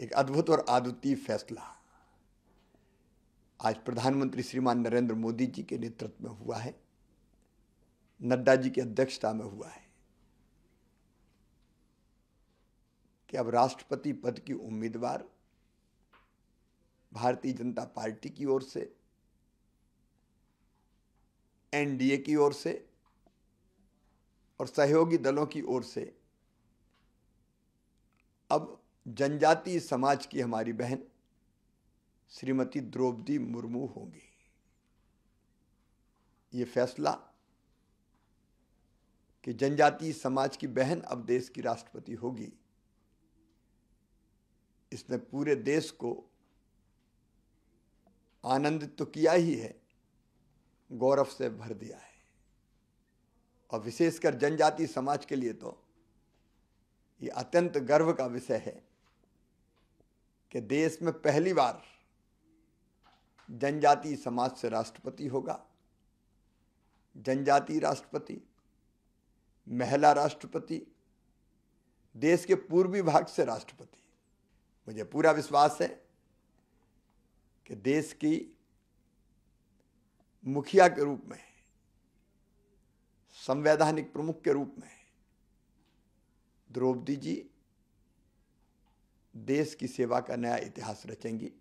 एक अद्भुत और आद्वितीय फैसला आज प्रधानमंत्री श्रीमान नरेंद्र मोदी जी के नेतृत्व में हुआ है नड्डा जी की अध्यक्षता में हुआ है कि अब राष्ट्रपति पद की उम्मीदवार भारतीय जनता पार्टी की ओर से एनडीए की ओर से और सहयोगी दलों की ओर से अब जनजातीय समाज की हमारी बहन श्रीमती द्रौपदी मुर्मू होंगी ये फैसला कि जनजातीय समाज की बहन अब देश की राष्ट्रपति होगी इसने पूरे देश को आनंदित तो किया ही है गौरव से भर दिया है और विशेषकर जनजाति समाज के लिए तो ये अत्यंत गर्व का विषय है कि देश में पहली बार जनजाति समाज से राष्ट्रपति होगा जनजाति राष्ट्रपति महिला राष्ट्रपति देश के पूर्वी भाग से राष्ट्रपति मुझे पूरा विश्वास है कि देश की मुखिया के रूप में संवैधानिक प्रमुख के रूप में द्रौपदी जी देश की सेवा का नया इतिहास रचेंगी